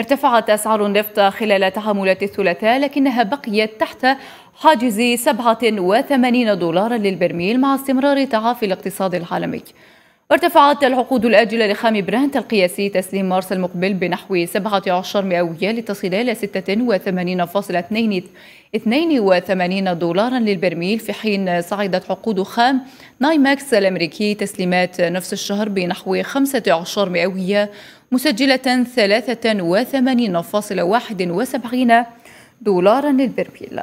ارتفعت أسعار النفط خلال تعاملات الثلاثاء لكنها بقيت تحت حاجز 87 دولارا للبرميل مع استمرار تعافي الاقتصاد العالمي ارتفعت العقود الآجلة لخام برانت القياسي تسليم مارس المقبل بنحو 17 مئوية لتصل إلى 86.82 دولارا للبرميل في حين صعدت عقود خام نايماكس الأمريكي تسليمات نفس الشهر بنحو 15 مئوية مسجلة 83.71 دولارا للبرميل